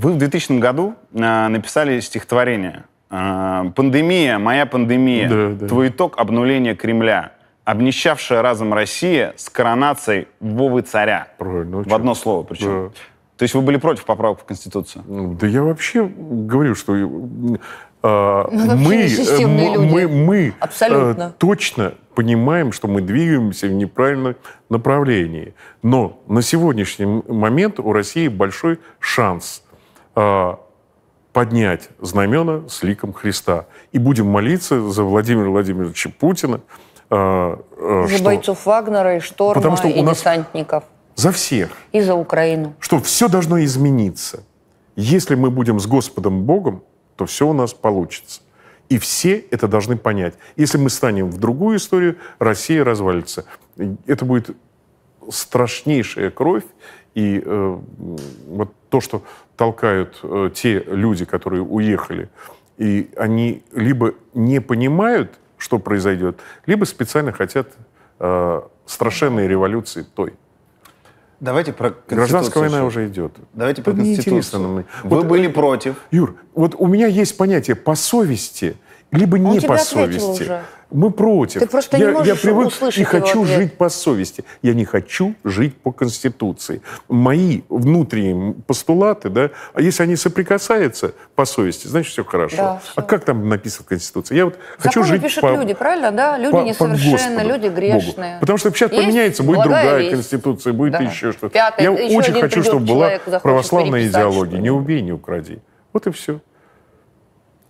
Вы в 2000 году э, написали стихотворение э, «Пандемия, моя пандемия, да, да. твой итог обнуления Кремля, обнищавшая разом Россия с коронацией Вовы Царя». Правильно. в одно слово причем. Да. То есть вы были против поправок в Конституцию? Ну, да я вообще говорю, что э, а, ну, мы, э, мы, мы, мы э, Абсолютно. точно понимаем, что мы двигаемся в неправильном направлении. Но на сегодняшний момент у России большой шанс – а, поднять знамена с ликом Христа. И будем молиться за Владимира Владимировича Путина. А, а, за что... бойцов Вагнера и Шторма, Потому что и нас... десантников. За всех. И за Украину. Что все должно измениться. Если мы будем с Господом Богом, то все у нас получится. И все это должны понять. Если мы станем в другую историю, Россия развалится. Это будет страшнейшая кровь, и э, вот то, что толкают э, те люди, которые уехали, и они либо не понимают, что произойдет, либо специально хотят э, страшенной революции той. Давайте про Конституцию. Гражданская война уже идет. Давайте про Конституцию. Вы вот, были против. Юр, вот у меня есть понятие по совести – либо Он не по совести. Уже. Мы против. Ты просто я, не можешь я привык и хочу ответ. жить по совести. Я не хочу жить по Конституции. Мои внутренние постулаты, да, а если они соприкасаются по совести, значит все хорошо. Да, все. А как там написано в Конституции? Я вот Законы хочу жить пишут по, люди, правильно, да? Люди по, несовершенны, по люди грешные. Богу. Потому что сейчас есть поменяется, будет другая весть. Конституция, будет да. еще что-то. Я еще очень хочу, чтобы была православная идеология. Не убей, не укради. Вот и все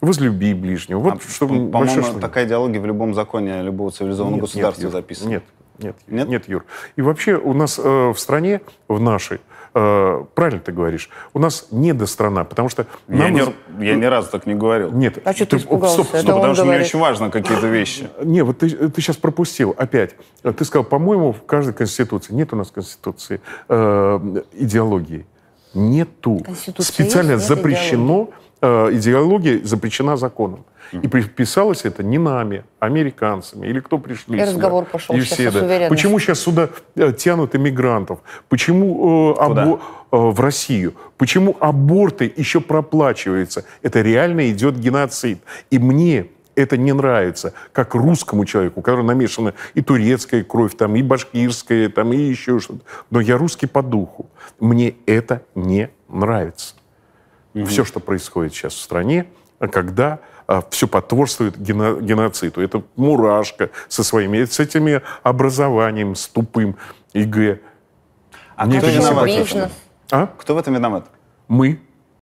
возлюби ближнего. Вот, а, чтобы по- по-моему, такая идеология в любом законе любого цивилизованного нет, государства нет, записана. Нет, нет, нет, нет, Юр. И вообще у нас э, в стране, в нашей, э, правильно ты говоришь, у нас не до страна, потому что... Нам... Я, не, я ни разу так не говорил. Нет. А что ты, ты испугался? Стоп, стоп, потому что говорит. мне очень важно какие-то вещи. Не, вот ты, ты сейчас пропустил опять. Ты сказал, по-моему, в каждой конституции, нет у нас конституции, э, идеологии нету. Специально нет запрещено, идеологии. Э, идеология запрещена законом. И приписалось это не нами, американцами, или кто пришли И сюда. разговор пошел и все, да. Почему сейчас сюда э, тянут иммигрантов? Почему э, або, э, в Россию? Почему аборты еще проплачиваются? Это реально идет геноцид. И мне это не нравится, как русскому человеку, у которого намешана и турецкая кровь, там, и башкирская, там, и еще что-то. Но я русский по духу. Мне это не нравится. Угу. Все, что происходит сейчас в стране, когда а, все потворствует гено геноциду. Это мурашка со своими, с этими образованием, с тупым ИГ. А Мне кто виноват? А? Кто в этом виноват? Мы.